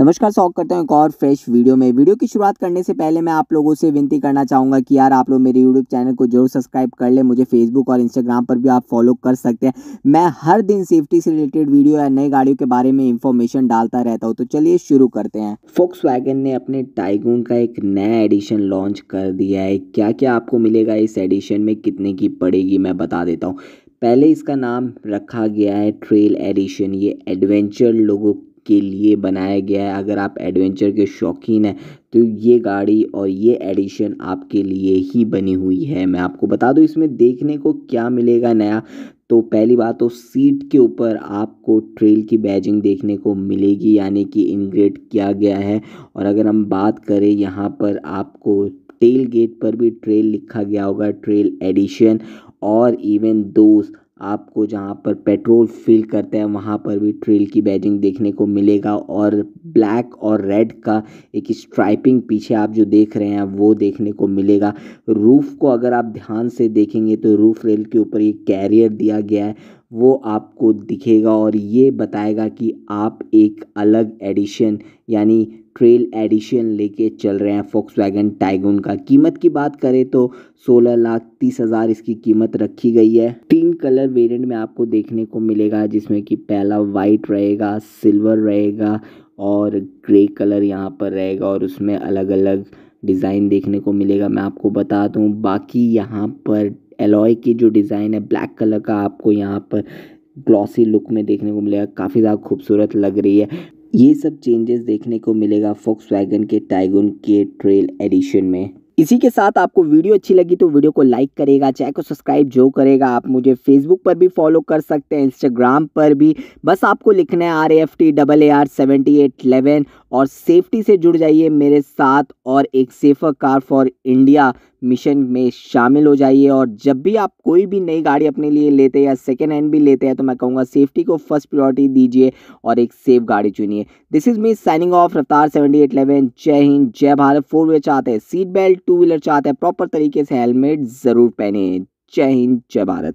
नमस्कार स्वागत करता हूँ एक और फ्रेश वीडियो में वीडियो की शुरुआत करने से पहले मैं आप लोगों से विनती करना चाहूँगा कि यार आप लोग मेरे यूट्यूब चैनल को जरूर सब्सक्राइब कर ले मुझे फेसबुक और इंस्टाग्राम पर भी आप फॉलो कर सकते हैं मैं हर दिन सेफ्टी से रिलेटेड वीडियो या नई गाड़ियों के बारे में इन्फॉर्मेशन डालता रहता हूँ तो चलिए शुरू करते हैं फोक्स ने अपने टाइगून का एक नया एडिशन लॉन्च कर दिया है क्या क्या आपको मिलेगा इस एडिशन में कितने की पड़ेगी मैं बता देता हूँ पहले इसका नाम रखा गया है ट्रेल एडिशन ये एडवेंचर लोगों के लिए बनाया गया है अगर आप एडवेंचर के शौकीन हैं तो ये गाड़ी और ये एडिशन आपके लिए ही बनी हुई है मैं आपको बता दूँ इसमें देखने को क्या मिलेगा नया तो पहली बात तो सीट के ऊपर आपको ट्रेल की बैजिंग देखने को मिलेगी यानी कि इनग्रेड किया गया है और अगर हम बात करें यहाँ पर आपको टेल गेट पर भी ट्रेल लिखा गया होगा ट्रेल एडिशन और इवन दोस्त आपको जहाँ पर पेट्रोल फिल करते हैं वहाँ पर भी ट्रेल की बैजिंग देखने को मिलेगा और ब्लैक और रेड का एक स्ट्राइपिंग पीछे आप जो देख रहे हैं वो देखने को मिलेगा रूफ़ को अगर आप ध्यान से देखेंगे तो रूफ़ रेल के ऊपर ये कैरियर दिया गया है वो आपको दिखेगा और ये बताएगा कि आप एक अलग एडिशन यानी ट्रेल एडिशन लेके चल रहे हैं फोक्स वैगन टाइगून का कीमत की बात करें तो सोलह लाख तीस हज़ार इसकी कीमत रखी गई है तीन कलर वेरिएंट में आपको देखने को मिलेगा जिसमें कि पहला वाइट रहेगा सिल्वर रहेगा और ग्रे कलर यहाँ पर रहेगा और उसमें अलग अलग डिज़ाइन देखने को मिलेगा मैं आपको बता दूँ बाकी यहाँ पर एलॉय की जो डिज़ाइन है ब्लैक कलर का आपको यहाँ पर ग्लॉसी लुक में देखने को मिलेगा काफ़ी ज़्यादा खूबसूरत लग रही है ये सब चेंजेस देखने को मिलेगा फोक्स वैगन के टाइगन के ट्रेल एडिशन में इसी के साथ आपको वीडियो अच्छी लगी तो वीडियो को लाइक करेगा चैनल को सब्सक्राइब जो करेगा आप मुझे फेसबुक पर भी फॉलो कर सकते हैं इंस्टाग्राम पर भी बस आपको लिखना है R F T double A R seventy eight eleven और सेफ्टी से जुड़ जाइए मेरे साथ और एक safer car for India mission में शामिल हो जाइए और जब भी आप कोई भी नई गाड़ी अपने लिए लेते हैं या सेकेंड हैंड भी लेते हैं तो मैं कहूँगा सेफ्टी को फर्स्ट प्रायोरिटी दीजिए और एक सेफ गाड़ी चुनिए this is me signing off Raftaar seventy eight eleven जय हिंद जय भारत फोर व्हीलर चाहते हैं सीट बेल्ट टू व्हीलर चाहते हैं प्रॉपर तरीके से हेलमेट ज़रूर पहने जय हिंद जय भारत